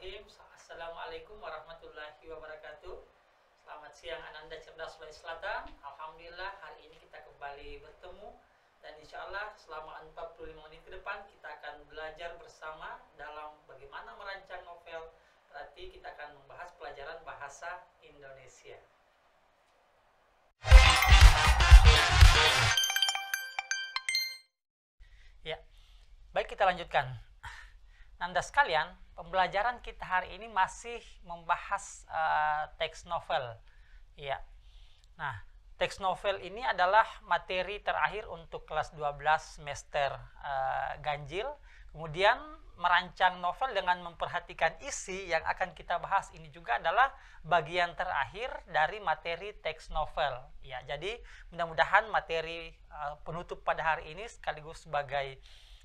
Bismillahirrahmanirrahim Assalamualaikum warahmatullahi wabarakatuh Selamat siang Ananda Cerdas Sulawesi Selatan Alhamdulillah hari ini kita kembali bertemu Dan insya Allah selama 45 menit ke depan Kita akan belajar bersama dalam bagaimana merancang novel Berarti kita akan membahas pelajaran bahasa Indonesia Ya, baik kita lanjutkan Nanda sekalian, pembelajaran kita hari ini masih membahas uh, teks novel. Iya. Nah, teks novel ini adalah materi terakhir untuk kelas 12 semester uh, ganjil. Kemudian merancang novel dengan memperhatikan isi yang akan kita bahas ini juga adalah bagian terakhir dari materi teks novel. Ya, jadi mudah-mudahan materi uh, penutup pada hari ini sekaligus sebagai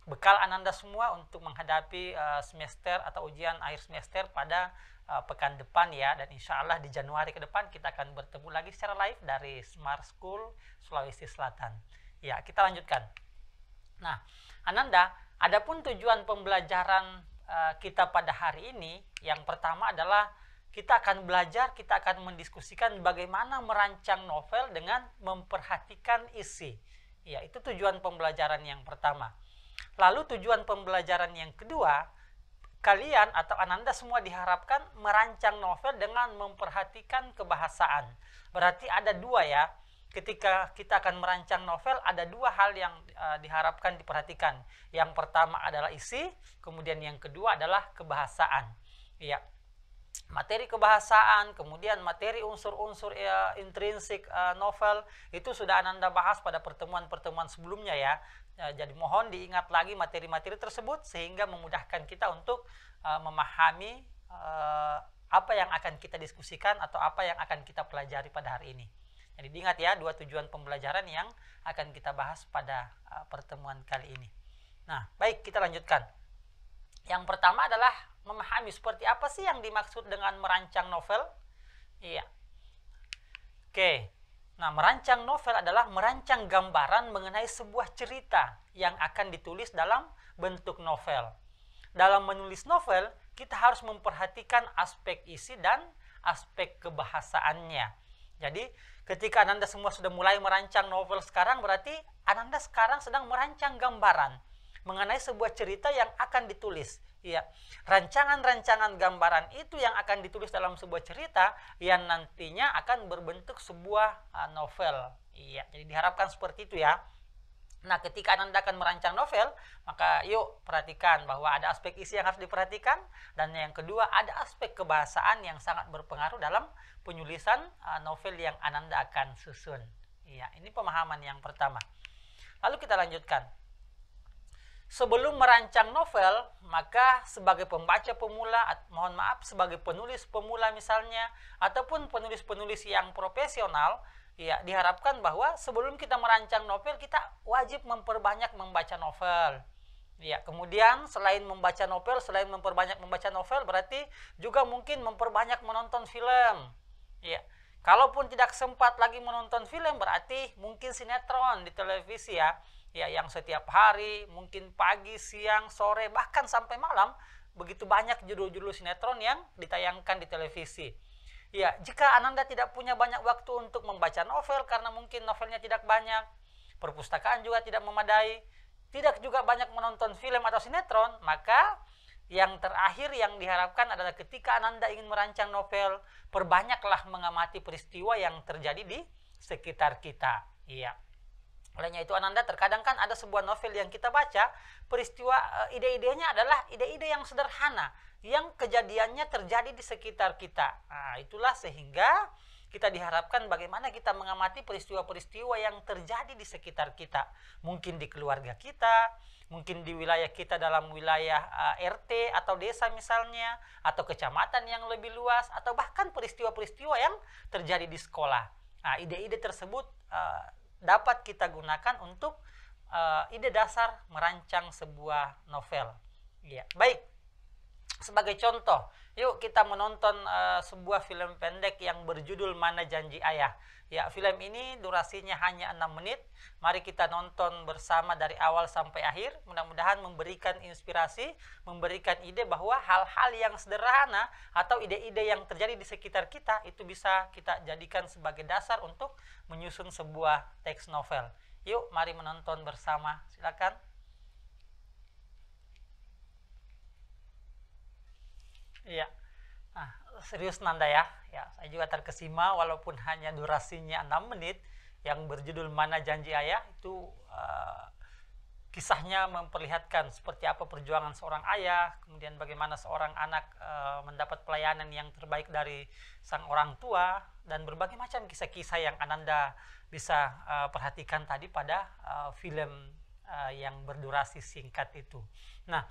bekal ananda semua untuk menghadapi uh, semester atau ujian akhir semester pada uh, pekan depan ya dan insya Allah di Januari ke depan kita akan bertemu lagi secara live dari Smart School Sulawesi Selatan ya kita lanjutkan nah ananda adapun tujuan pembelajaran uh, kita pada hari ini yang pertama adalah kita akan belajar, kita akan mendiskusikan bagaimana merancang novel dengan memperhatikan isi. Ya, itu tujuan pembelajaran yang pertama. Lalu tujuan pembelajaran yang kedua, kalian atau ananda semua diharapkan merancang novel dengan memperhatikan kebahasaan. Berarti ada dua ya. Ketika kita akan merancang novel, ada dua hal yang uh, diharapkan diperhatikan. Yang pertama adalah isi, kemudian yang kedua adalah kebahasaan. Iya. Materi kebahasaan, kemudian materi unsur-unsur ya, intrinsik uh, novel itu sudah Ananda bahas pada pertemuan-pertemuan sebelumnya ya. Ya, jadi mohon diingat lagi materi-materi tersebut sehingga memudahkan kita untuk uh, memahami uh, apa yang akan kita diskusikan atau apa yang akan kita pelajari pada hari ini. Jadi diingat ya dua tujuan pembelajaran yang akan kita bahas pada uh, pertemuan kali ini. Nah, baik kita lanjutkan. Yang pertama adalah memahami seperti apa sih yang dimaksud dengan merancang novel. Iya. Oke, Nah, merancang novel adalah merancang gambaran mengenai sebuah cerita yang akan ditulis dalam bentuk novel. Dalam menulis novel, kita harus memperhatikan aspek isi dan aspek kebahasaannya. Jadi, ketika Ananda semua sudah mulai merancang novel sekarang, berarti Ananda sekarang sedang merancang gambaran mengenai sebuah cerita yang akan ditulis ya rancangan-rancangan gambaran itu yang akan ditulis dalam sebuah cerita yang nantinya akan berbentuk sebuah ah, novel iya jadi diharapkan seperti itu ya Nah, ketika Anda akan merancang novel, maka yuk perhatikan bahwa ada aspek isi yang harus diperhatikan dan yang kedua ada aspek kebahasaan yang sangat berpengaruh dalam penulisan ah, novel yang Anda akan susun. Iya, ini pemahaman yang pertama. Lalu kita lanjutkan. Sebelum merancang novel, maka sebagai pembaca pemula, mohon maaf, sebagai penulis pemula misalnya, ataupun penulis-penulis yang profesional, ya diharapkan bahwa sebelum kita merancang novel, kita wajib memperbanyak membaca novel. Ya, kemudian selain membaca novel, selain memperbanyak membaca novel, berarti juga mungkin memperbanyak menonton film. Ya, kalaupun tidak sempat lagi menonton film, berarti mungkin sinetron di televisi ya ya yang setiap hari mungkin pagi siang sore bahkan sampai malam begitu banyak judul-judul sinetron yang ditayangkan di televisi ya jika ananda tidak punya banyak waktu untuk membaca novel karena mungkin novelnya tidak banyak perpustakaan juga tidak memadai tidak juga banyak menonton film atau sinetron maka yang terakhir yang diharapkan adalah ketika Ananda ingin merancang novel, perbanyaklah mengamati peristiwa yang terjadi di sekitar kita. Iya. Olehnya itu Ananda terkadang kan ada sebuah novel yang kita baca peristiwa ide eh, ide-idenya adalah ide-ide yang sederhana yang kejadiannya terjadi di sekitar kita. Nah, itulah sehingga kita diharapkan bagaimana kita mengamati peristiwa-peristiwa yang terjadi di sekitar kita. Mungkin di keluarga kita, mungkin di wilayah kita dalam wilayah uh, eh, RT atau desa misalnya, atau kecamatan yang lebih luas, atau bahkan peristiwa-peristiwa yang terjadi di sekolah. Nah, ide-ide tersebut Uh, dapat kita gunakan untuk uh, ide dasar merancang sebuah novel. Ya, baik sebagai contoh, yuk kita menonton uh, sebuah film pendek yang berjudul Mana Janji Ayah. Ya, film ini durasinya hanya 6 menit. Mari kita nonton bersama dari awal sampai akhir. Mudah-mudahan memberikan inspirasi, memberikan ide bahwa hal-hal yang sederhana atau ide-ide yang terjadi di sekitar kita itu bisa kita jadikan sebagai dasar untuk menyusun sebuah teks novel. Yuk, mari menonton bersama. Silakan. Iya. Nah, serius Nanda ya. Ya, saya juga terkesima walaupun hanya durasinya 6 menit yang berjudul Mana Janji Ayah itu uh, kisahnya memperlihatkan seperti apa perjuangan seorang ayah, kemudian bagaimana seorang anak uh, mendapat pelayanan yang terbaik dari sang orang tua dan berbagai macam kisah-kisah yang Ananda bisa uh, perhatikan tadi pada uh, film yang berdurasi singkat itu. Nah,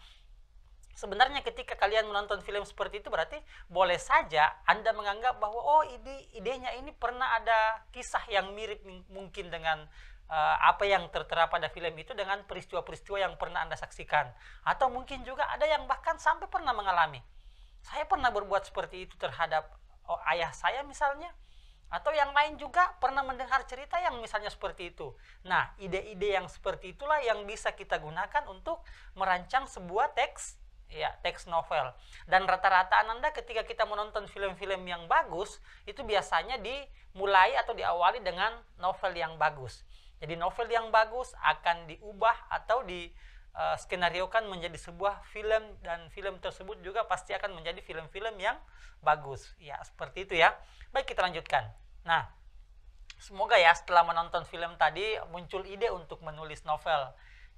Sebenarnya ketika kalian menonton film seperti itu berarti boleh saja Anda menganggap bahwa oh ide idenya ini pernah ada kisah yang mirip mungkin dengan uh, apa yang tertera pada film itu dengan peristiwa-peristiwa yang pernah Anda saksikan atau mungkin juga ada yang bahkan sampai pernah mengalami. Saya pernah berbuat seperti itu terhadap oh, ayah saya misalnya atau yang lain juga pernah mendengar cerita yang misalnya seperti itu. Nah, ide-ide yang seperti itulah yang bisa kita gunakan untuk merancang sebuah teks ya teks novel dan rata-rata anda ketika kita menonton film-film yang bagus itu biasanya dimulai atau diawali dengan novel yang bagus jadi novel yang bagus akan diubah atau di uh, skenariokan menjadi sebuah film dan film tersebut juga pasti akan menjadi film-film yang bagus ya seperti itu ya baik kita lanjutkan nah semoga ya setelah menonton film tadi muncul ide untuk menulis novel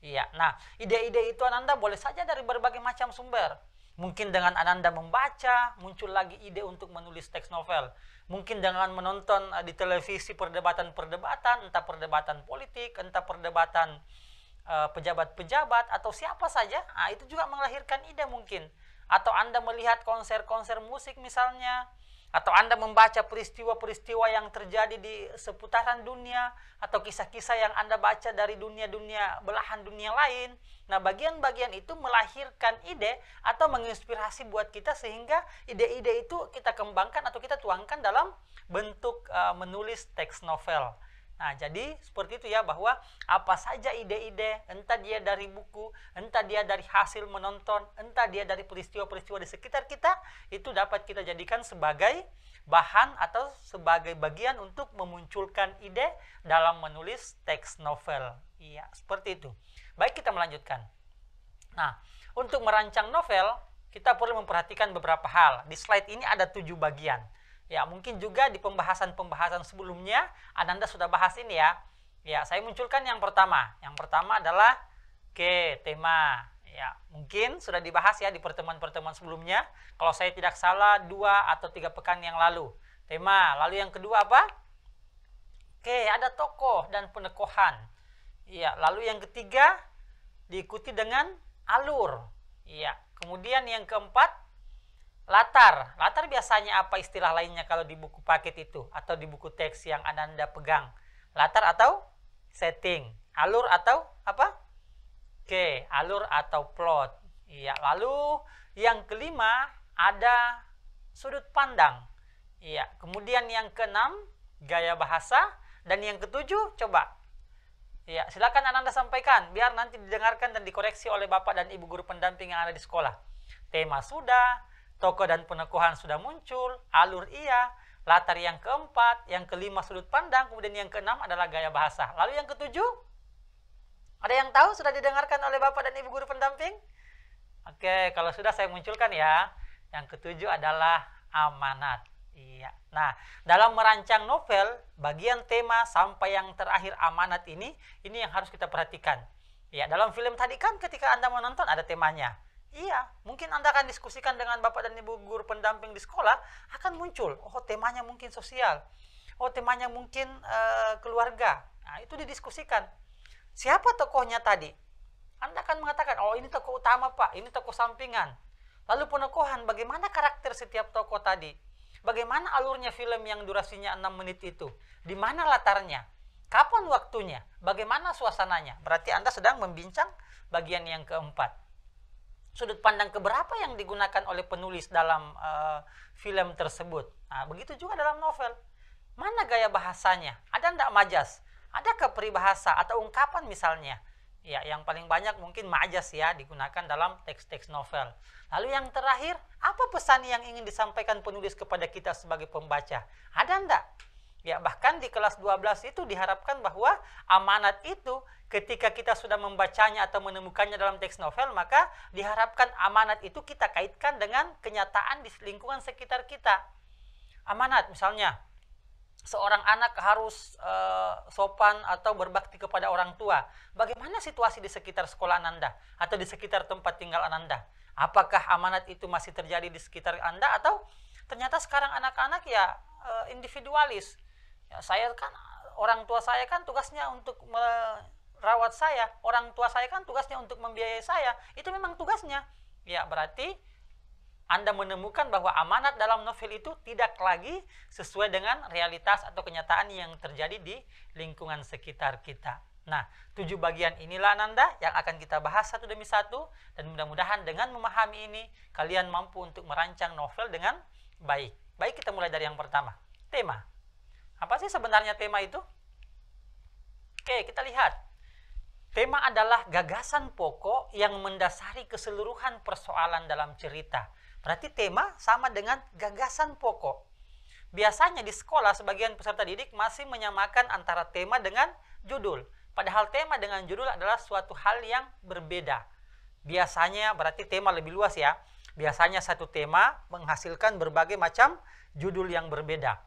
Iya. Nah, ide-ide itu Ananda boleh saja dari berbagai macam sumber. Mungkin dengan Ananda membaca, muncul lagi ide untuk menulis teks novel. Mungkin dengan menonton eh, di televisi perdebatan-perdebatan, entah perdebatan politik, entah perdebatan eh, pejabat-pejabat, uh, atau siapa saja, nah, itu juga melahirkan ide mungkin. Atau Anda melihat konser-konser musik misalnya, atau Anda membaca peristiwa-peristiwa yang terjadi di seputaran dunia atau kisah-kisah yang Anda baca dari dunia-dunia belahan dunia lain. Nah, bagian-bagian itu melahirkan ide atau menginspirasi buat kita sehingga ide-ide itu kita kembangkan atau kita tuangkan dalam bentuk uh, menulis teks novel. Nah, jadi seperti itu ya bahwa apa saja ide-ide, entah dia dari buku, entah dia dari hasil menonton, entah dia dari peristiwa-peristiwa di sekitar kita, itu dapat kita jadikan sebagai bahan atau sebagai bagian untuk memunculkan ide dalam menulis teks novel. Iya, seperti itu. Baik, kita melanjutkan. Nah, untuk merancang novel, kita perlu memperhatikan beberapa hal. Di slide ini ada tujuh bagian. Ya, mungkin juga di pembahasan-pembahasan sebelumnya Ananda sudah bahas ini ya. Ya, saya munculkan yang pertama. Yang pertama adalah ke tema. Ya, mungkin sudah dibahas ya di pertemuan-pertemuan sebelumnya. Kalau saya tidak salah dua atau tiga pekan yang lalu. Tema. Lalu yang kedua apa? Oke, ada tokoh dan penekohan. Ya, lalu yang ketiga diikuti dengan alur. Ya, kemudian yang keempat Latar, latar biasanya apa istilah lainnya kalau di buku paket itu atau di buku teks yang Anda pegang? Latar atau setting, alur atau apa? Oke, alur atau plot. Iya, lalu yang kelima ada sudut pandang. Iya, kemudian yang keenam gaya bahasa dan yang ketujuh coba. Iya, silakan Anda sampaikan biar nanti didengarkan dan dikoreksi oleh Bapak dan Ibu guru pendamping yang ada di sekolah. Tema sudah, Toko dan penekuhan sudah muncul, alur iya, latar yang keempat, yang kelima sudut pandang, kemudian yang keenam adalah gaya bahasa. Lalu yang ketujuh, ada yang tahu sudah didengarkan oleh Bapak dan Ibu guru pendamping? Oke, kalau sudah saya munculkan ya. Yang ketujuh adalah amanat. Iya. Nah, dalam merancang novel, bagian tema sampai yang terakhir amanat ini, ini yang harus kita perhatikan. Ya, dalam film tadi kan ketika Anda menonton ada temanya. Iya, mungkin Anda akan diskusikan dengan Bapak dan Ibu guru pendamping di sekolah, akan muncul, oh temanya mungkin sosial, oh temanya mungkin uh, keluarga. Nah, itu didiskusikan. Siapa tokohnya tadi? Anda akan mengatakan, oh ini tokoh utama Pak, ini tokoh sampingan. Lalu penokohan, bagaimana karakter setiap tokoh tadi? Bagaimana alurnya film yang durasinya 6 menit itu? Di mana latarnya? Kapan waktunya? Bagaimana suasananya? Berarti Anda sedang membincang bagian yang keempat sudut pandang keberapa yang digunakan oleh penulis dalam uh, film tersebut. Nah, begitu juga dalam novel. Mana gaya bahasanya? Ada ndak majas? Ada peribahasa atau ungkapan misalnya? Ya, yang paling banyak mungkin majas ya digunakan dalam teks-teks novel. Lalu yang terakhir, apa pesan yang ingin disampaikan penulis kepada kita sebagai pembaca? Ada ndak? Ya, bahkan di kelas 12 itu diharapkan bahwa amanat itu ketika kita sudah membacanya atau menemukannya dalam teks novel, maka diharapkan amanat itu kita kaitkan dengan kenyataan di lingkungan sekitar kita. Amanat misalnya seorang anak harus e, sopan atau berbakti kepada orang tua. Bagaimana situasi di sekitar sekolah Anda atau di sekitar tempat tinggal Anda? Apakah amanat itu masih terjadi di sekitar Anda atau ternyata sekarang anak-anak ya eh, individualis saya kan orang tua saya kan tugasnya untuk merawat saya, orang tua saya kan tugasnya untuk membiayai saya. Itu memang tugasnya. Ya, berarti anda menemukan bahwa amanat dalam novel itu tidak lagi sesuai dengan realitas atau kenyataan yang terjadi di lingkungan sekitar kita. Nah, tujuh bagian inilah Nanda yang akan kita bahas satu demi satu dan mudah-mudahan dengan memahami ini kalian mampu untuk merancang novel dengan baik. Baik kita mulai dari yang pertama, tema. Apa sih sebenarnya tema itu? Oke, kita lihat. Tema adalah gagasan pokok yang mendasari keseluruhan persoalan dalam cerita. Berarti tema sama dengan gagasan pokok. Biasanya di sekolah sebagian peserta didik masih menyamakan antara tema dengan judul. Padahal tema dengan judul adalah suatu hal yang berbeda. Biasanya berarti tema lebih luas ya. Biasanya satu tema menghasilkan berbagai macam judul yang berbeda.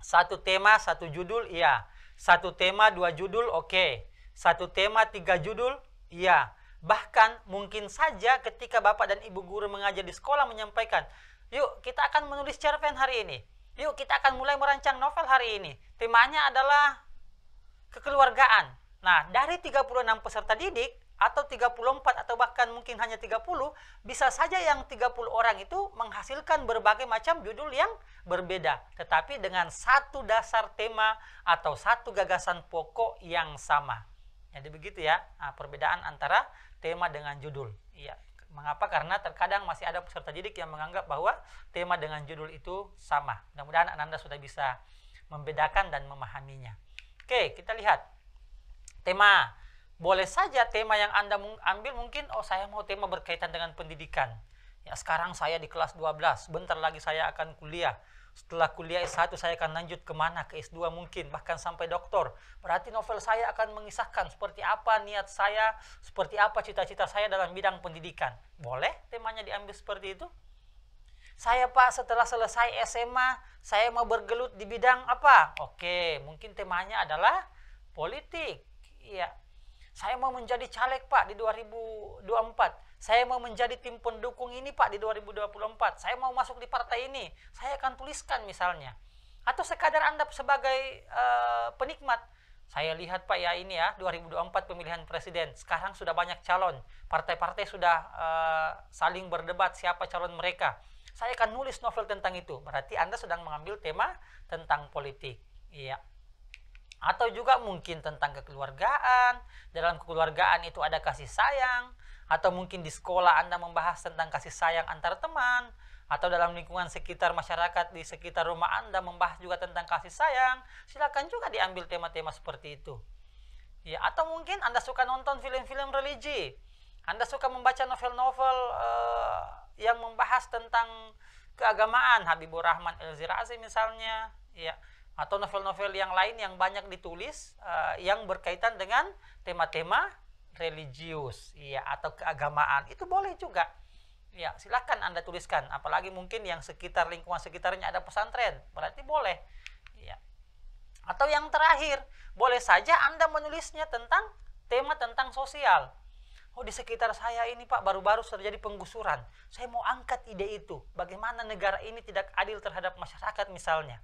Satu tema, satu judul, iya. Satu tema, dua judul, oke. Okay. Satu tema, tiga judul, iya. Bahkan mungkin saja ketika Bapak dan Ibu guru mengajar di sekolah menyampaikan, yuk kita akan menulis cerpen hari ini. Yuk kita akan mulai merancang novel hari ini. Temanya adalah kekeluargaan. Nah, dari 36 peserta didik, atau 34 atau bahkan mungkin hanya 30, bisa saja yang 30 orang itu menghasilkan berbagai macam judul yang berbeda, tetapi dengan satu dasar tema atau satu gagasan pokok yang sama. Jadi begitu ya, nah, perbedaan antara tema dengan judul. Iya. Mengapa? Karena terkadang masih ada peserta didik yang menganggap bahwa tema dengan judul itu sama. Mudah-mudahan anak Anda sudah bisa membedakan dan memahaminya. Oke, kita lihat. Tema boleh saja tema yang Anda ambil mungkin oh saya mau tema berkaitan dengan pendidikan. Ya, sekarang saya di kelas 12, bentar lagi saya akan kuliah. Setelah kuliah S1 saya akan lanjut ke mana? Ke S2 mungkin, bahkan sampai doktor. Berarti novel saya akan mengisahkan seperti apa niat saya, seperti apa cita-cita saya dalam bidang pendidikan. Boleh temanya diambil seperti itu? saya pak setelah selesai SMA saya mau bergelut di bidang apa oke mungkin temanya adalah politik ya saya mau menjadi caleg Pak di 2024. Saya mau menjadi tim pendukung ini Pak di 2024. Saya mau masuk di partai ini. Saya akan tuliskan misalnya. Atau sekadar Anda sebagai uh, penikmat saya lihat Pak ya ini ya 2024 pemilihan presiden sekarang sudah banyak calon partai-partai sudah uh, saling berdebat siapa calon mereka saya akan nulis novel tentang itu berarti Anda sedang mengambil tema tentang politik iya atau juga mungkin tentang kekeluargaan. Dalam kekeluargaan itu ada kasih sayang, atau mungkin di sekolah Anda membahas tentang kasih sayang antar teman, atau dalam lingkungan sekitar masyarakat di sekitar rumah Anda membahas juga tentang kasih sayang. Silakan juga diambil tema-tema seperti itu. Ya, atau mungkin Anda suka nonton film-film religi. Anda suka membaca novel-novel uh, yang membahas tentang keagamaan Habibur Rahman El Zirazi misalnya, ya atau novel-novel yang lain yang banyak ditulis uh, yang berkaitan dengan tema-tema religius ya atau keagamaan itu boleh juga ya silakan anda tuliskan apalagi mungkin yang sekitar lingkungan sekitarnya ada pesantren berarti boleh ya atau yang terakhir boleh saja anda menulisnya tentang tema tentang sosial oh di sekitar saya ini pak baru-baru terjadi penggusuran saya mau angkat ide itu bagaimana negara ini tidak adil terhadap masyarakat misalnya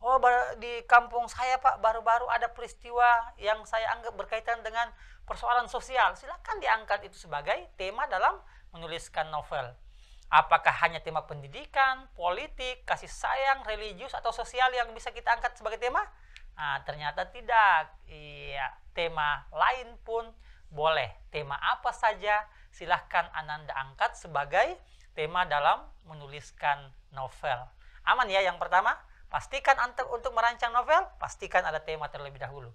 Oh, di kampung saya Pak baru-baru ada peristiwa yang saya anggap berkaitan dengan persoalan sosial. silahkan diangkat itu sebagai tema dalam menuliskan novel. Apakah hanya tema pendidikan, politik, kasih sayang, religius atau sosial yang bisa kita angkat sebagai tema? Nah, ternyata tidak. Iya, tema lain pun boleh. Tema apa saja silahkan Ananda angkat sebagai tema dalam menuliskan novel. Aman ya yang pertama? Pastikan antar untuk merancang novel, pastikan ada tema terlebih dahulu.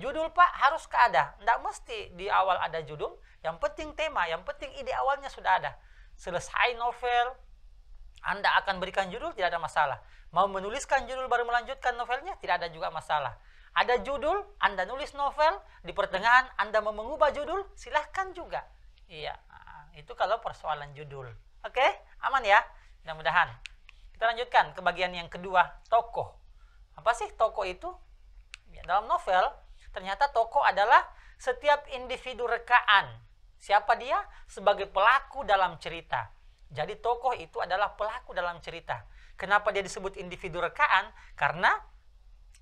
Judul Pak harus ada, tidak mesti di awal ada judul. Yang penting tema, yang penting ide awalnya sudah ada. Selesai novel, Anda akan berikan judul tidak ada masalah. Mau menuliskan judul baru melanjutkan novelnya tidak ada juga masalah. Ada judul, Anda nulis novel, di pertengahan Anda mau mengubah judul, silahkan juga. Iya, ah, itu kalau persoalan judul. Oke, aman ya? Mudah-mudahan. Kita lanjutkan ke bagian yang kedua, tokoh. Apa sih tokoh itu? Ya, dalam novel, ternyata tokoh adalah setiap individu rekaan. Siapa dia? Sebagai pelaku dalam cerita. Jadi tokoh itu adalah pelaku dalam cerita. Kenapa dia disebut individu rekaan? Karena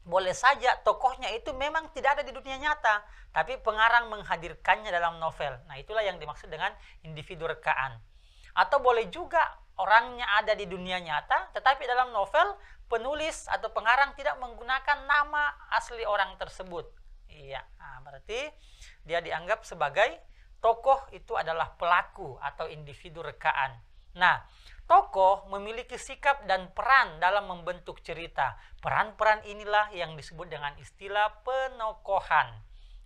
boleh saja tokohnya itu memang tidak ada di dunia nyata, tapi pengarang menghadirkannya dalam novel. Nah, itulah yang dimaksud dengan individu rekaan. Atau boleh juga orangnya ada di dunia nyata, tetapi dalam novel penulis atau pengarang tidak menggunakan nama asli orang tersebut. Iya, nah, berarti dia dianggap sebagai tokoh itu adalah pelaku atau individu rekaan. Nah, tokoh memiliki sikap dan peran dalam membentuk cerita. Peran-peran inilah yang disebut dengan istilah penokohan.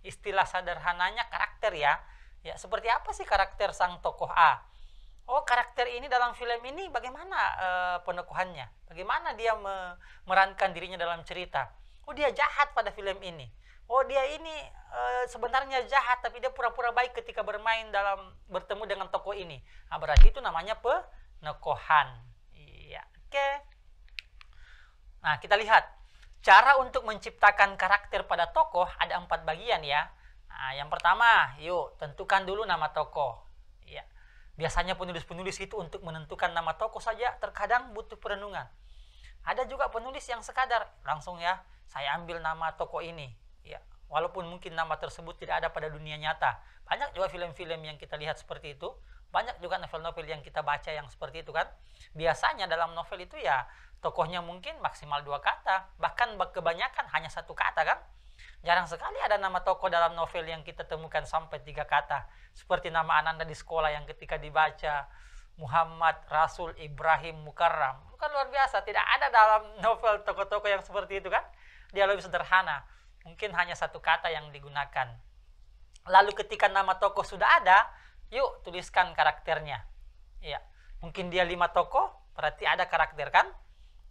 Istilah sederhananya karakter ya. Ya, seperti apa sih karakter sang tokoh A? oh karakter ini dalam film ini bagaimana uh, penekuhannya bagaimana dia me merankan dirinya dalam cerita oh dia jahat pada film ini oh dia ini uh, sebenarnya jahat tapi dia pura-pura baik ketika bermain dalam bertemu dengan tokoh ini nah, berarti itu namanya penekuhan iya oke okay. nah kita lihat cara untuk menciptakan karakter pada tokoh ada empat bagian ya nah, yang pertama yuk tentukan dulu nama tokoh Biasanya penulis-penulis itu untuk menentukan nama tokoh saja terkadang butuh perenungan. Ada juga penulis yang sekadar langsung ya, saya ambil nama tokoh ini. Ya, walaupun mungkin nama tersebut tidak ada pada dunia nyata. Banyak juga film-film yang kita lihat seperti itu, banyak juga novel-novel yang kita baca yang seperti itu kan. Biasanya dalam novel itu ya tokohnya mungkin maksimal dua kata, bahkan kebanyakan hanya satu kata kan. Jarang sekali ada nama tokoh dalam novel yang kita temukan sampai tiga kata. Seperti nama Ananda di sekolah yang ketika dibaca Muhammad Rasul Ibrahim Mukarram. Bukan luar biasa, tidak ada dalam novel tokoh-tokoh yang seperti itu kan? Dia lebih sederhana. Mungkin hanya satu kata yang digunakan. Lalu ketika nama tokoh sudah ada, yuk tuliskan karakternya. Ya, mungkin dia lima tokoh, berarti ada karakter kan?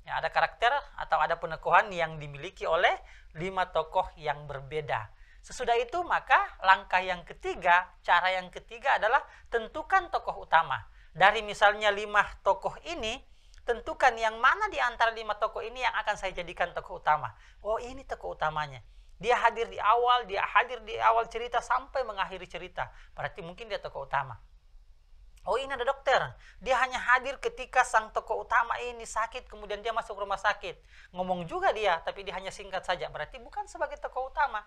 Ya, ada karakter atau ada penekuhan yang dimiliki oleh lima tokoh yang berbeda. Sesudah itu maka langkah yang ketiga, cara yang ketiga adalah tentukan tokoh utama. Dari misalnya lima tokoh ini, tentukan yang mana di antara lima tokoh ini yang akan saya jadikan tokoh utama. Oh ini tokoh utamanya. Dia hadir di awal, dia hadir di awal cerita sampai mengakhiri cerita. Berarti mungkin dia tokoh utama. Oh ini ada dokter. Dia hanya hadir ketika sang tokoh utama ini sakit, kemudian dia masuk rumah sakit. Ngomong juga dia, tapi dia hanya singkat saja. Berarti bukan sebagai tokoh utama.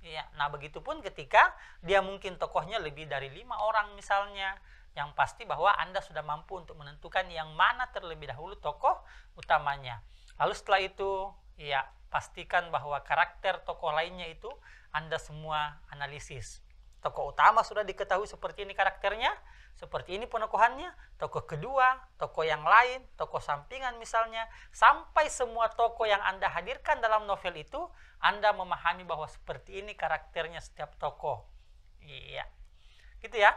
Iya, nah pun ketika dia mungkin tokohnya lebih dari lima orang misalnya. Yang pasti bahwa Anda sudah mampu untuk menentukan yang mana terlebih dahulu tokoh utamanya. Lalu setelah itu, ya pastikan bahwa karakter tokoh lainnya itu Anda semua analisis. Tokoh utama sudah diketahui seperti ini karakternya, seperti ini penokohannya, toko kedua, toko yang lain, toko sampingan misalnya, sampai semua toko yang Anda hadirkan dalam novel itu, Anda memahami bahwa seperti ini karakternya setiap toko. Iya. Gitu ya.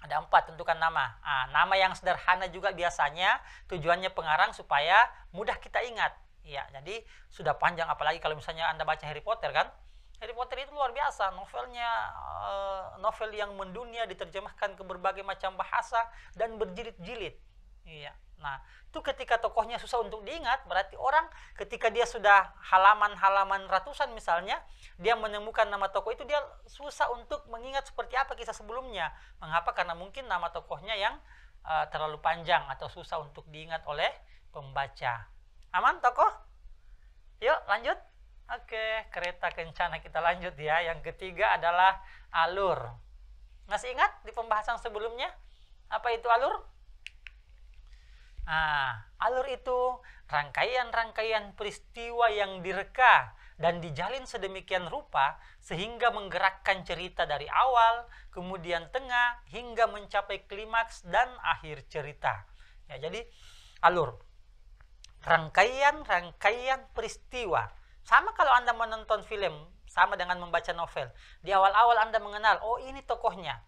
Ada empat, tentukan nama. Nah, nama yang sederhana juga biasanya, tujuannya pengarang supaya mudah kita ingat. Iya, jadi sudah panjang, apalagi kalau misalnya Anda baca Harry Potter kan, Harry Potter itu luar biasa novelnya eh, novel yang mendunia diterjemahkan ke berbagai macam bahasa dan berjilid-jilid iya nah itu ketika tokohnya susah untuk diingat berarti orang ketika dia sudah halaman-halaman ratusan misalnya dia menemukan nama tokoh itu dia susah untuk mengingat seperti apa kisah sebelumnya mengapa karena mungkin nama tokohnya yang uh, terlalu panjang atau susah untuk diingat oleh pembaca aman tokoh yuk lanjut Oke, kereta kencana kita lanjut ya. Yang ketiga adalah alur. Masih ingat di pembahasan sebelumnya? Apa itu alur? Nah, alur itu rangkaian-rangkaian peristiwa yang direka dan dijalin sedemikian rupa sehingga menggerakkan cerita dari awal, kemudian tengah, hingga mencapai klimaks dan akhir cerita. Ya, jadi alur. Rangkaian-rangkaian peristiwa sama kalau Anda menonton film, sama dengan membaca novel. Di awal-awal Anda mengenal, oh ini tokohnya.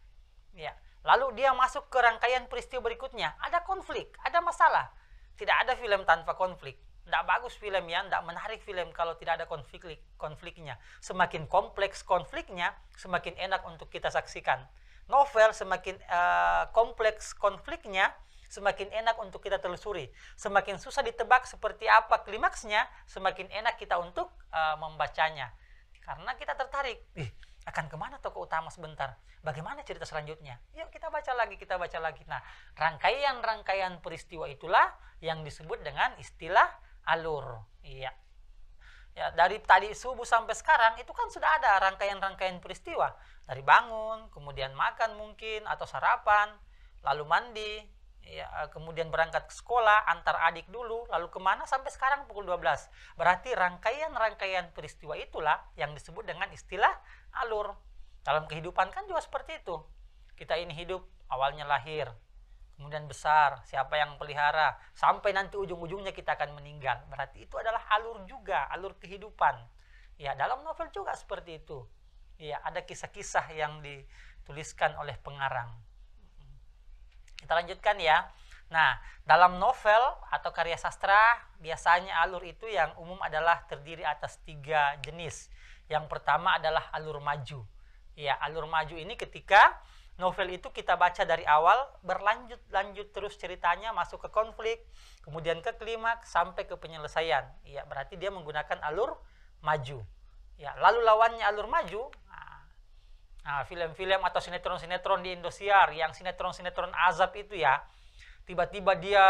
Ya. Lalu dia masuk ke rangkaian peristiwa berikutnya. Ada konflik, ada masalah. Tidak ada film tanpa konflik. Tidak bagus film ya, tidak menarik film kalau tidak ada konflik konfliknya. Semakin kompleks konfliknya, semakin enak untuk kita saksikan. Novel semakin uh, kompleks konfliknya, semakin enak untuk kita telusuri. Semakin susah ditebak seperti apa klimaksnya, semakin enak kita untuk uh, membacanya. Karena kita tertarik, ih, akan kemana tokoh utama sebentar? Bagaimana cerita selanjutnya? Yuk kita baca lagi, kita baca lagi. Nah, rangkaian-rangkaian peristiwa itulah yang disebut dengan istilah alur. Iya. Ya, dari tadi subuh sampai sekarang itu kan sudah ada rangkaian-rangkaian peristiwa. Dari bangun, kemudian makan mungkin atau sarapan, lalu mandi, ya kemudian berangkat ke sekolah antar adik dulu lalu kemana sampai sekarang pukul 12 berarti rangkaian-rangkaian peristiwa itulah yang disebut dengan istilah alur dalam kehidupan kan juga seperti itu kita ini hidup awalnya lahir kemudian besar siapa yang pelihara sampai nanti ujung-ujungnya kita akan meninggal berarti itu adalah alur juga alur kehidupan ya dalam novel juga seperti itu ya ada kisah-kisah yang dituliskan oleh pengarang kita lanjutkan ya. Nah, dalam novel atau karya sastra, biasanya alur itu yang umum adalah terdiri atas tiga jenis. Yang pertama adalah alur maju. Ya, alur maju ini ketika novel itu kita baca dari awal, berlanjut-lanjut terus ceritanya masuk ke konflik, kemudian ke klimaks sampai ke penyelesaian. Ya, berarti dia menggunakan alur maju. Ya, lalu lawannya alur maju film nah, film-film atau sinetron-sinetron di Indosiar yang sinetron-sinetron azab itu ya, tiba-tiba dia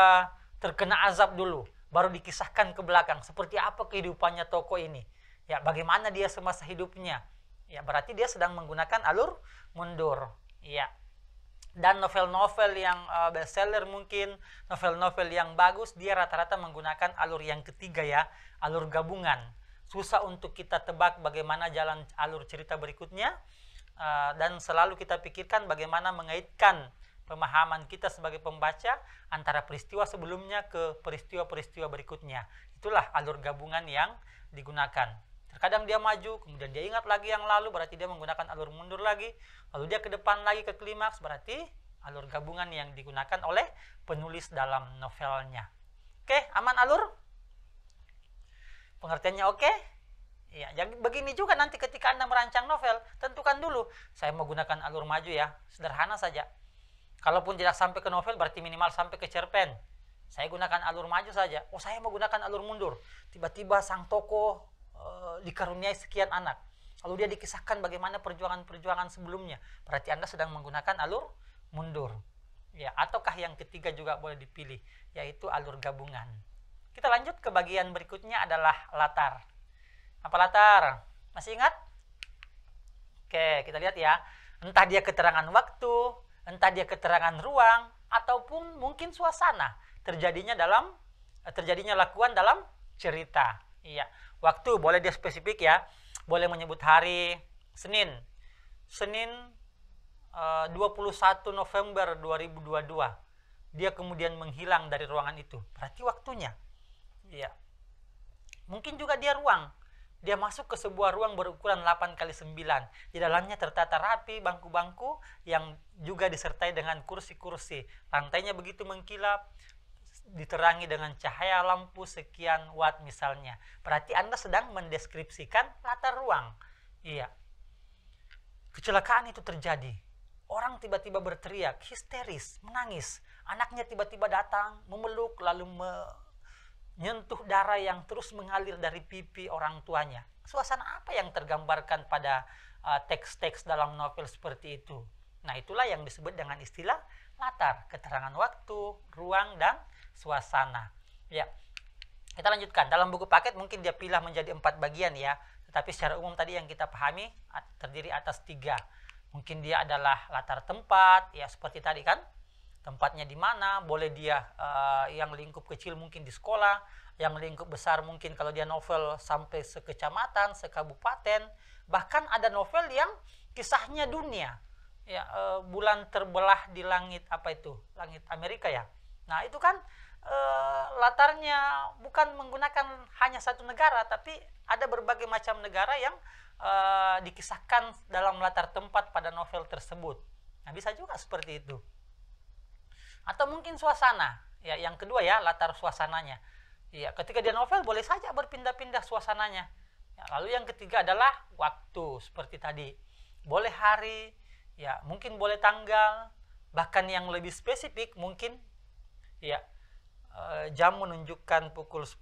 terkena azab dulu, baru dikisahkan ke belakang seperti apa kehidupannya toko ini. Ya, bagaimana dia semasa hidupnya. Ya, berarti dia sedang menggunakan alur mundur. Ya. Dan novel-novel yang uh, bestseller mungkin, novel-novel yang bagus, dia rata-rata menggunakan alur yang ketiga ya, alur gabungan. Susah untuk kita tebak bagaimana jalan alur cerita berikutnya Ah, dan selalu kita pikirkan bagaimana mengaitkan pemahaman kita sebagai pembaca antara peristiwa sebelumnya ke peristiwa-peristiwa berikutnya. Itulah alur gabungan yang digunakan. Terkadang dia maju, kemudian dia ingat lagi yang lalu, berarti dia menggunakan alur mundur lagi. Lalu dia ke depan lagi ke klimaks, berarti alur gabungan yang digunakan oleh penulis dalam novelnya. Oke, aman alur? Pengertiannya oke? Okay? Iya, ya jadi begini juga nanti ketika Anda merancang novel, tentukan dulu, saya menggunakan alur maju ya, sederhana saja. Kalaupun tidak sampai ke novel, berarti minimal sampai ke cerpen. Saya gunakan alur maju saja. Oh, saya menggunakan alur mundur. Tiba-tiba sang tokoh e, dikaruniai sekian anak. Lalu dia dikisahkan bagaimana perjuangan-perjuangan sebelumnya. Berarti Anda sedang menggunakan alur mundur. Ya, ataukah yang ketiga juga boleh dipilih, yaitu alur gabungan. Kita lanjut ke bagian berikutnya adalah latar apa latar? Masih ingat? Oke, kita lihat ya. Entah dia keterangan waktu, entah dia keterangan ruang, ataupun mungkin suasana terjadinya dalam eh, terjadinya lakuan dalam cerita. Iya, waktu boleh dia spesifik ya. Boleh menyebut hari Senin. Senin eh, puluh 21 November 2022. Dia kemudian menghilang dari ruangan itu. Berarti waktunya. Iya. Mungkin juga dia ruang dia masuk ke sebuah ruang berukuran 8 kali 9. Di dalamnya tertata rapi bangku-bangku yang juga disertai dengan kursi-kursi. Lantainya begitu mengkilap, diterangi dengan cahaya lampu sekian watt misalnya. Berarti Anda sedang mendeskripsikan latar ruang. Iya. Kecelakaan itu terjadi. Orang tiba-tiba berteriak, histeris, menangis. Anaknya tiba-tiba datang, memeluk, lalu nyentuh darah yang terus mengalir dari pipi orang tuanya. Suasana apa yang tergambarkan pada uh, teks-teks uh, dalam novel seperti itu? Nah, itulah yang disebut dengan istilah latar, keterangan waktu, ruang, dan suasana. Ya, kita lanjutkan. Dalam buku paket mungkin dia pilih menjadi empat bagian ya, tetapi secara umum tadi yang kita pahami terdiri atas tiga. Mungkin dia adalah latar tempat, ya seperti tadi kan, tempatnya di mana, boleh dia uh, yang lingkup kecil mungkin di sekolah, yang lingkup besar mungkin kalau dia novel sampai sekecamatan, sekabupaten, bahkan ada novel yang kisahnya dunia. Ya, uh, bulan terbelah di langit apa itu? Langit Amerika ya. Nah, itu kan uh, latarnya bukan menggunakan hanya satu negara, tapi ada berbagai macam negara yang uh, dikisahkan dalam latar tempat pada novel tersebut. Nah, bisa juga seperti itu atau mungkin suasana ya yang kedua ya latar suasananya ya ketika dia novel boleh saja berpindah-pindah suasananya ya, lalu yang ketiga adalah waktu seperti tadi boleh hari ya mungkin boleh tanggal bahkan yang lebih spesifik mungkin ya eh, jam menunjukkan pukul 10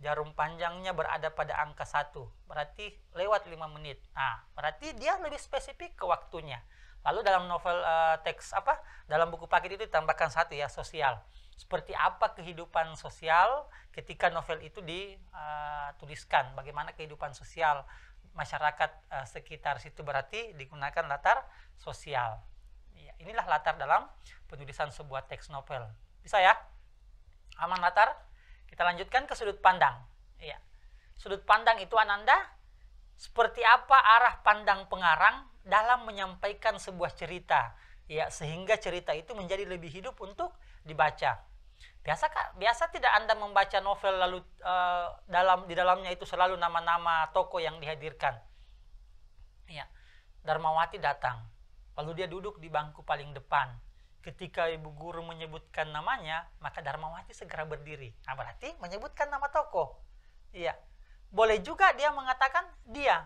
jarum panjangnya berada pada angka satu berarti lewat lima menit nah berarti dia lebih spesifik ke waktunya Lalu dalam novel uh, teks apa? Dalam buku paket itu ditambahkan satu ya sosial. Seperti apa kehidupan sosial ketika novel itu dituliskan? Eh, Bagaimana kehidupan sosial masyarakat uh, sekitar situ berarti digunakan latar sosial. Ya, inilah latar dalam penulisan sebuah teks novel. Bisa ya? Aman latar. Kita lanjutkan ke sudut pandang. Ya. Sudut pandang itu Ananda seperti apa arah pandang pengarang dalam menyampaikan sebuah cerita ya sehingga cerita itu menjadi lebih hidup untuk dibaca. Biasa kak, biasa tidak Anda membaca novel lalu uh, dalam di dalamnya itu selalu nama-nama toko yang dihadirkan. Ya. Darmawati datang. Lalu dia duduk di bangku paling depan. Ketika ibu guru menyebutkan namanya, maka Darmawati segera berdiri. Nah, berarti menyebutkan nama toko. Iya. Boleh juga dia mengatakan dia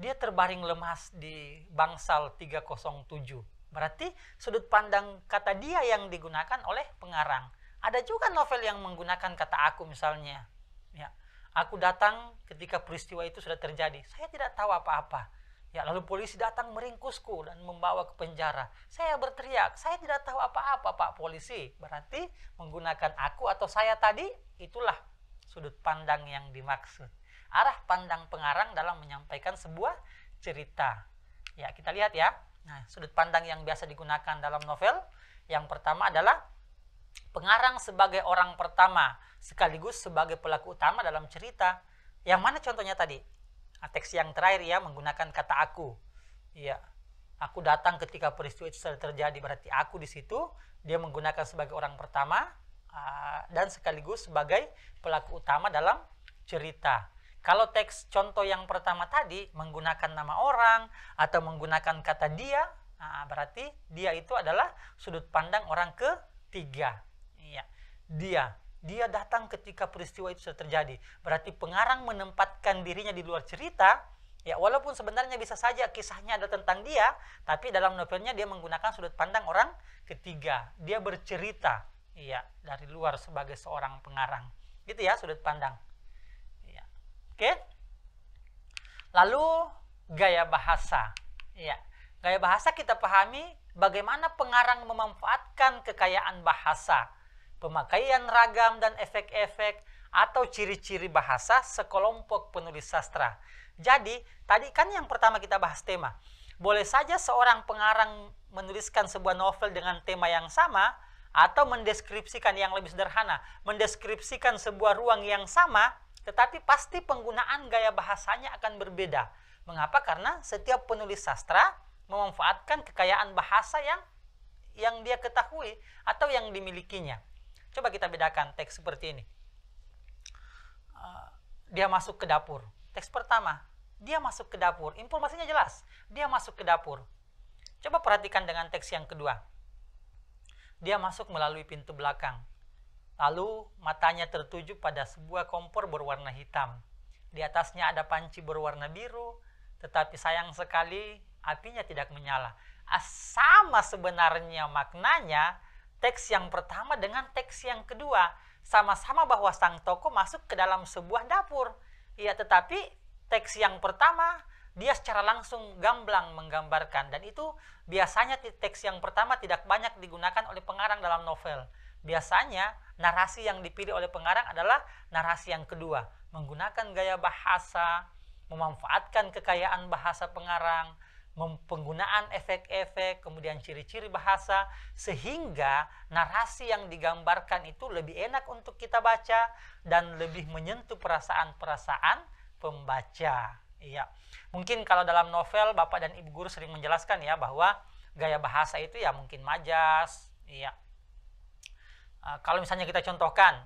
dia terbaring lemas di bangsal 307. Berarti sudut pandang kata dia yang digunakan oleh pengarang. Ada juga novel yang menggunakan kata aku misalnya. Ya, aku datang ketika peristiwa itu sudah terjadi. Saya tidak tahu apa-apa. Ya, lalu polisi datang meringkusku dan membawa ke penjara. Saya berteriak, saya tidak tahu apa-apa Pak polisi. Berarti menggunakan aku atau saya tadi, itulah sudut pandang yang dimaksud arah pandang pengarang dalam menyampaikan sebuah cerita. Ya, kita lihat ya. Nah, sudut pandang yang biasa digunakan dalam novel yang pertama adalah pengarang sebagai orang pertama sekaligus sebagai pelaku utama dalam cerita. Yang mana contohnya tadi? Nah, teks yang terakhir ya menggunakan kata aku. Iya. Aku datang ketika peristiwa itu sudah terjadi berarti aku di situ dia menggunakan sebagai orang pertama ah, dan sekaligus sebagai pelaku utama dalam cerita. Kalau teks contoh yang pertama tadi menggunakan nama orang atau menggunakan kata dia, nah berarti dia itu adalah sudut pandang orang ketiga. Iya. Dia, dia datang ketika peristiwa itu sudah terjadi. Berarti pengarang menempatkan dirinya di luar cerita, ya walaupun sebenarnya bisa saja kisahnya ada tentang dia, tapi dalam novelnya dia menggunakan sudut pandang orang ketiga. Dia bercerita, iya, dari luar sebagai seorang pengarang. Gitu ya sudut pandang. Oke. Lalu gaya bahasa. Ya. Gaya bahasa kita pahami bagaimana pengarang memanfaatkan kekayaan bahasa, pemakaian ragam dan efek-efek atau ciri-ciri bahasa sekelompok penulis sastra. Jadi, tadi kan yang pertama kita bahas tema. Boleh saja seorang pengarang menuliskan sebuah novel dengan tema yang sama atau mendeskripsikan yang lebih sederhana, mendeskripsikan sebuah ruang yang sama tetapi pasti penggunaan gaya bahasanya akan berbeda. Mengapa? Karena setiap penulis sastra memanfaatkan kekayaan bahasa yang yang dia ketahui atau yang dimilikinya. Coba kita bedakan teks seperti ini. Eh, dia masuk ke dapur. Teks pertama, dia masuk ke dapur. Informasinya jelas, dia masuk ke dapur. Coba perhatikan dengan teks yang kedua. Dia masuk melalui pintu belakang. Lalu matanya tertuju pada sebuah kompor berwarna hitam. Di atasnya ada panci berwarna biru, tetapi sayang sekali apinya tidak menyala. Ah, sama sebenarnya maknanya teks yang pertama dengan teks yang kedua. Sama-sama bahwa sang toko masuk ke dalam sebuah dapur. Ya, tetapi teks yang pertama dia secara langsung gamblang menggambarkan dan itu biasanya teks yang pertama tidak banyak digunakan oleh pengarang dalam novel. Biasanya narasi yang dipilih oleh pengarang adalah narasi yang kedua, menggunakan gaya bahasa, memanfaatkan kekayaan bahasa pengarang, penggunaan efek-efek, kemudian ciri-ciri bahasa, sehingga narasi yang digambarkan itu lebih enak untuk kita baca dan lebih menyentuh perasaan-perasaan pembaca. Iya. Mungkin kalau dalam novel Bapak dan Ibu guru sering menjelaskan ya bahwa gaya bahasa itu ya mungkin majas, iya, Ah, kalau misalnya kita contohkan,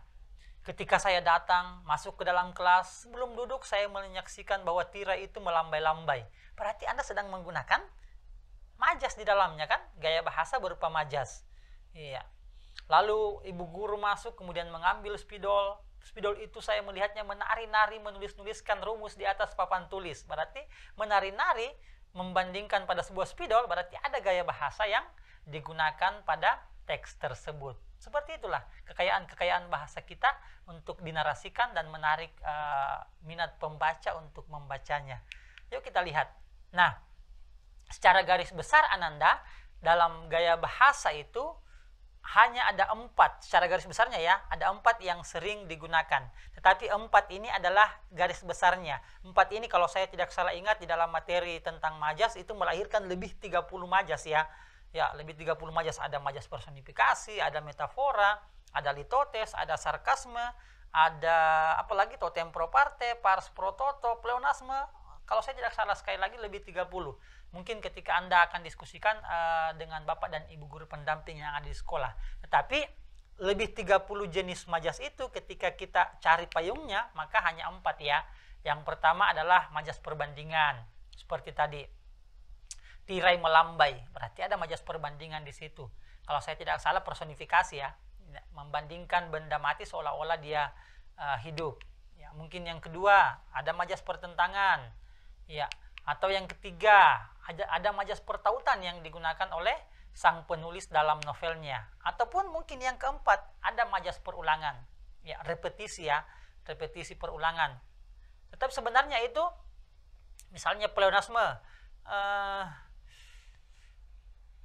ketika saya datang masuk ke dalam kelas, sebelum duduk saya menyaksikan bahwa tirai itu melambai-lambai. Berarti Anda sedang menggunakan majas di dalamnya kan? Gaya bahasa berupa majas. Iya. Lalu ibu guru masuk kemudian mengambil spidol. Spidol itu saya melihatnya menari-nari menulis-nuliskan rumus di atas papan tulis. Berarti menari-nari membandingkan pada sebuah spidol berarti ada gaya bahasa yang digunakan pada teks tersebut. Seperti itulah kekayaan-kekayaan bahasa kita untuk dinarasikan dan menarik uh, minat pembaca untuk membacanya. Yuk kita lihat. Nah, secara garis besar Ananda dalam gaya bahasa itu hanya ada empat secara garis besarnya ya ada empat yang sering digunakan tetapi empat ini adalah garis besarnya empat ini kalau saya tidak salah ingat di dalam materi tentang majas itu melahirkan lebih 30 majas ya ya lebih 30 majas ada majas personifikasi ada metafora ada litotes ada sarkasme ada apalagi totem pro parte pars pro toto pleonasme kalau saya tidak salah sekali lagi lebih 30 mungkin ketika anda akan diskusikan uh, dengan bapak dan ibu guru pendamping yang ada di sekolah tetapi lebih 30 jenis majas itu ketika kita cari payungnya maka hanya empat ya yang pertama adalah majas perbandingan seperti tadi tirai melambai. Berarti ada majas perbandingan di situ. Kalau saya tidak salah personifikasi ya, membandingkan benda mati seolah-olah dia uh, hidup. Ya, mungkin yang kedua ada majas pertentangan. Ya, atau yang ketiga ada ada majas pertautan yang digunakan oleh sang penulis dalam novelnya. Ataupun mungkin yang keempat ada majas perulangan. Ya, repetisi ya, repetisi perulangan. Tetap sebenarnya itu misalnya pleonasme uh,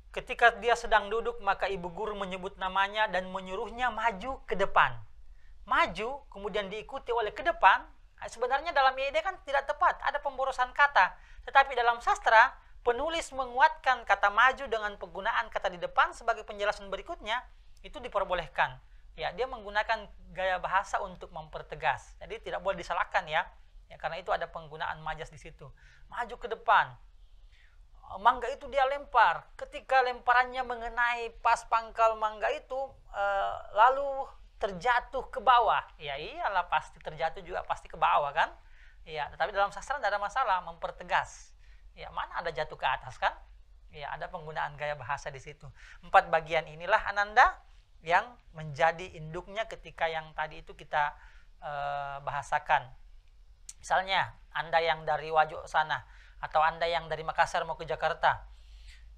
Ketika dia sedang duduk, maka ibu guru menyebut namanya dan menyuruhnya maju ke depan. Maju, kemudian diikuti oleh ke depan. Sebenarnya dalam IED kan tidak tepat, ada pemborosan kata. Tetapi dalam sastra, penulis menguatkan kata maju dengan penggunaan kata di depan sebagai penjelasan berikutnya, itu diperbolehkan. Ya, dia menggunakan gaya bahasa untuk mempertegas. Jadi tidak boleh disalahkan ya. Ya, karena itu ada penggunaan majas di situ. Maju ke depan mangga itu dia lempar. Ketika lemparannya mengenai pas pangkal mangga itu e, lalu terjatuh ke bawah. Ya iyalah pasti terjatuh juga pasti ke bawah kan. Ya, tetapi dalam sastra tidak ada masalah mempertegas. Ya, mana ada jatuh ke atas kan? Ya, ada penggunaan gaya bahasa di situ. Empat bagian inilah Ananda yang menjadi induknya ketika yang tadi itu kita e, bahasakan. Misalnya, Anda yang dari Wajo sana, atau Anda yang dari Makassar mau ke Jakarta,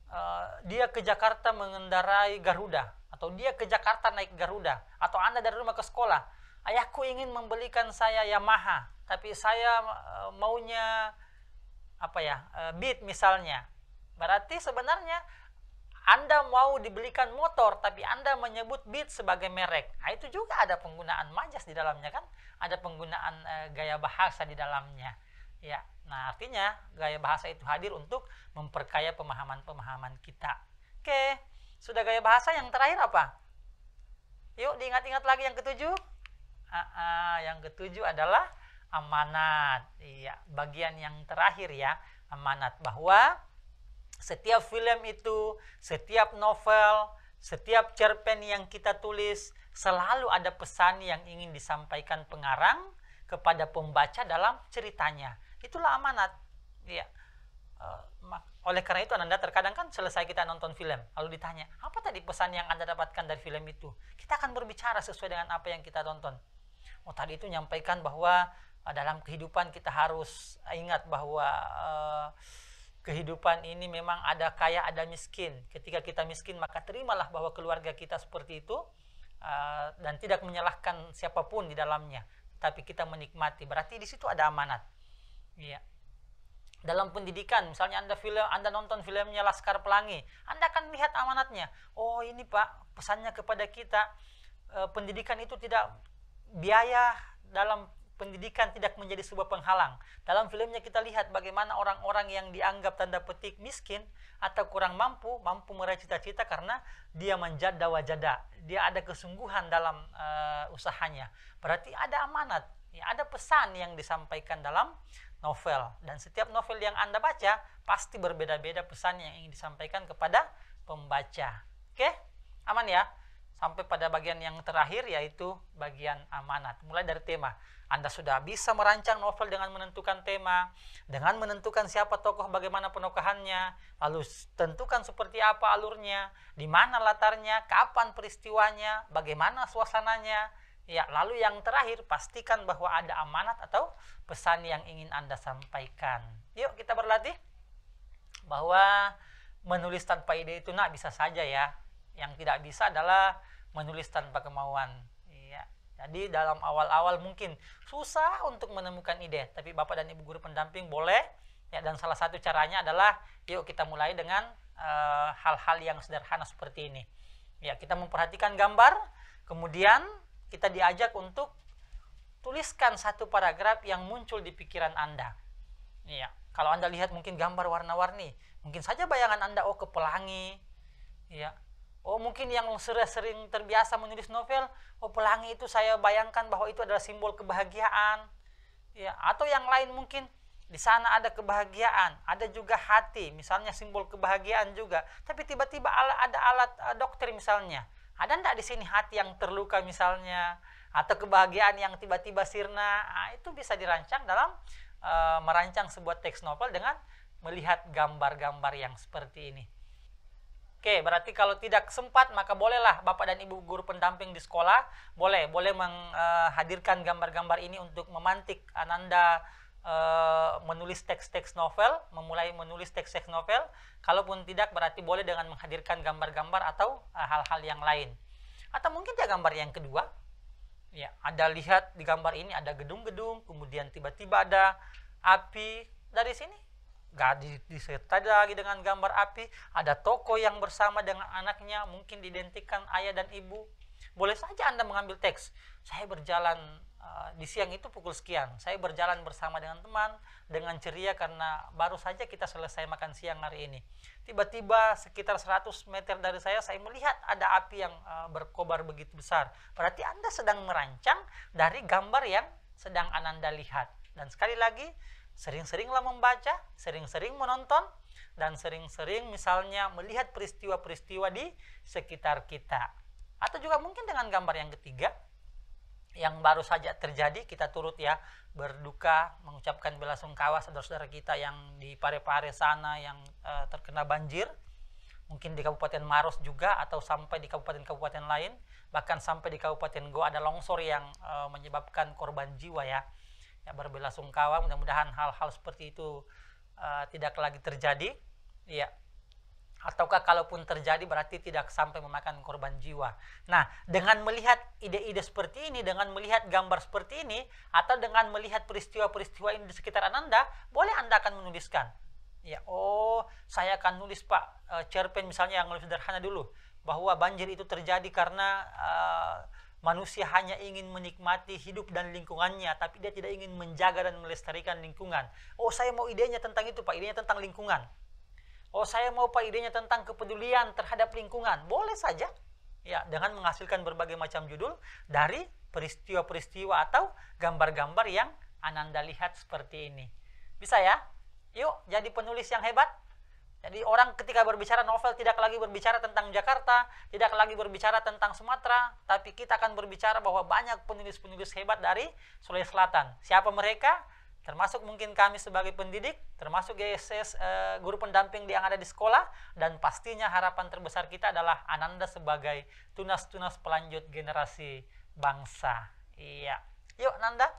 uh, dia ke Jakarta mengendarai Garuda, atau dia ke Jakarta naik Garuda, atau Anda dari rumah ke sekolah, ayahku ingin membelikan saya Yamaha, tapi saya uh, maunya apa ya, uh, Beat misalnya. Berarti sebenarnya anda mau dibelikan motor, tapi Anda menyebut Beat sebagai merek. Nah, itu juga ada penggunaan majas di dalamnya kan? Ada penggunaan uh, gaya bahasa di dalamnya. Ya, Nah, artinya gaya bahasa itu hadir untuk memperkaya pemahaman-pemahaman kita. Oke, sudah gaya bahasa yang terakhir apa? Yuk diingat-ingat lagi yang ketujuh. Ah, ah, yang ketujuh adalah amanat. Iya, bagian yang terakhir ya, amanat bahwa setiap film itu, setiap novel, setiap cerpen yang kita tulis selalu ada pesan yang ingin disampaikan pengarang kepada pembaca dalam ceritanya Itulah amanat. Ya. Eh, oleh karena itu Anda terkadang kan selesai kita nonton film, lalu ditanya, apa tadi pesan yang Anda dapatkan dari film itu? Kita akan berbicara sesuai dengan apa yang kita tonton. Oh tadi itu menyampaikan bahwa eh, dalam kehidupan kita harus ingat bahwa eh, kehidupan ini memang ada kaya ada miskin. Ketika kita miskin maka terimalah bahwa keluarga kita seperti itu eh, dan tidak menyalahkan siapapun di dalamnya. Tapi kita menikmati. Berarti di situ ada amanat. Iya. Dalam pendidikan, misalnya Anda film Anda nonton filmnya Laskar Pelangi, Anda akan lihat amanatnya. Oh, ini Pak, pesannya kepada kita eh, pendidikan itu tidak biaya dalam pendidikan tidak menjadi sebuah penghalang. Dalam filmnya kita lihat bagaimana orang-orang yang dianggap tanda petik miskin atau kurang mampu, mampu meraih cita-cita karena dia menjada wajada. Dia ada kesungguhan dalam uh, usahanya. Berarti ada amanat, ya, ada pesan yang disampaikan dalam novel dan setiap novel yang Anda baca pasti berbeda-beda pesan yang ingin disampaikan kepada pembaca. Oke? Aman ya? Sampai pada bagian yang terakhir yaitu bagian amanat. Mulai dari tema. Anda sudah bisa merancang novel dengan menentukan tema, dengan menentukan siapa tokoh, bagaimana penokohannya, lalu tentukan seperti apa alurnya, di mana latarnya, kapan peristiwanya, bagaimana suasananya, Ya, lalu yang terakhir, pastikan bahwa ada amanat atau pesan yang ingin Anda sampaikan. Yuk, kita berlatih bahwa menulis tanpa ide itu nak bisa saja ya. Yang tidak bisa adalah menulis tanpa kemauan. Iya. Jadi dalam awal-awal mungkin susah untuk menemukan ide, tapi Bapak dan Ibu guru pendamping boleh ya dan salah satu caranya adalah yuk kita mulai dengan eh, hal-hal uh, yang sederhana seperti ini. Ya, kita memperhatikan gambar, kemudian kita diajak untuk tuliskan satu paragraf yang muncul di pikiran Anda. Iya, kalau Anda lihat mungkin gambar warna-warni, mungkin saja bayangan Anda oh ke pelangi. Iya. Oh, mungkin yang sering terbiasa menulis novel, oh pelangi itu saya bayangkan bahwa itu adalah simbol kebahagiaan. Ya, atau yang lain mungkin di sana ada kebahagiaan, ada juga hati, misalnya simbol kebahagiaan juga. Tapi tiba-tiba ada alat eh, dokter misalnya, ada tidak di sini hati yang terluka misalnya atau kebahagiaan yang tiba-tiba sirna? Nah, itu bisa dirancang dalam e, merancang sebuah teks novel dengan melihat gambar-gambar yang seperti ini. Oke, berarti kalau tidak sempat maka bolehlah Bapak dan Ibu guru pendamping di sekolah boleh boleh menghadirkan eh, gambar-gambar ini untuk memantik ananda Eh, menulis teks-teks novel, memulai menulis teks-teks novel, kalaupun tidak berarti boleh dengan menghadirkan gambar-gambar atau eh, hal-hal uh, yang lain. Atau mungkin dia ya gambar yang kedua, ya ada lihat di gambar ini ada gedung-gedung, kemudian tiba-tiba ada api dari sini, gak disertai lagi dengan gambar api, ada toko yang bersama dengan anaknya, mungkin diidentikan ayah dan ibu. Boleh saja Anda mengambil teks. Saya berjalan Eh, di siang itu pukul sekian. Saya berjalan bersama dengan teman dengan ceria karena baru saja kita selesai makan siang hari ini. Tiba-tiba sekitar 100 meter dari saya saya melihat ada api yang uh, berkobar begitu besar. Berarti Anda sedang merancang dari gambar yang sedang Ananda lihat. Dan sekali lagi, sering-seringlah membaca, sering-sering menonton, dan sering-sering misalnya melihat peristiwa-peristiwa di sekitar kita. Atau juga mungkin dengan gambar yang ketiga, yang baru saja terjadi kita turut ya berduka mengucapkan bela sungkawa saudara-saudara kita yang di pare -pare sana yang uh, terkena banjir mungkin di Kabupaten Maros juga atau sampai di kabupaten-kabupaten lain bahkan sampai di Kabupaten Goa ada longsor yang uh, menyebabkan korban jiwa ya ya berbela sungkawa mudah-mudahan hal-hal seperti itu uh, tidak lagi terjadi ya ataukah kalaupun terjadi berarti tidak sampai memakan korban jiwa. Nah, dengan melihat ide-ide seperti ini, dengan melihat gambar seperti ini, atau dengan melihat peristiwa-peristiwa ini di sekitar Anda, boleh Anda akan menuliskan. Ya, oh, saya akan nulis Pak eh, cerpen misalnya yang lebih sederhana dulu bahwa banjir itu terjadi karena e, manusia hanya ingin menikmati hidup dan lingkungannya, tapi dia tidak ingin menjaga dan melestarikan lingkungan. Oh, saya mau idenya tentang itu, Pak. Idenya tentang lingkungan Oh, saya mau idenya tentang kepedulian terhadap lingkungan. Boleh saja. Ya, dengan menghasilkan berbagai macam judul dari peristiwa-peristiwa atau gambar-gambar yang Ananda lihat seperti ini. Bisa ya? Yuk, jadi penulis yang hebat. Jadi orang ketika berbicara novel tidak lagi berbicara tentang Jakarta, tidak lagi berbicara tentang Sumatera, tapi kita akan berbicara bahwa banyak penulis-penulis hebat dari Sulawesi Selatan. Siapa mereka? termasuk mungkin kami sebagai pendidik, termasuk GSS e, eh, guru pendamping yang ada di sekolah, dan pastinya harapan terbesar kita adalah Ananda sebagai tunas-tunas pelanjut generasi bangsa. Iya. Yuk Nanda,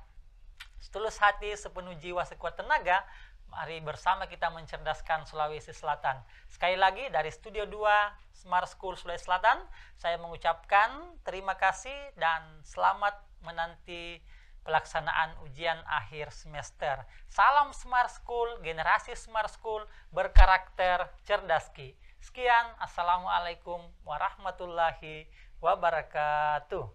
setulus hati, sepenuh jiwa, sekuat tenaga, mari bersama kita mencerdaskan Sulawesi Selatan. Sekali lagi dari Studio 2 Smart School Sulawesi Selatan, saya mengucapkan terima kasih dan selamat menanti pelaksanaan ujian akhir semester. Salam Smart School, generasi Smart School berkarakter cerdaski Sekian, Assalamualaikum warahmatullahi wabarakatuh.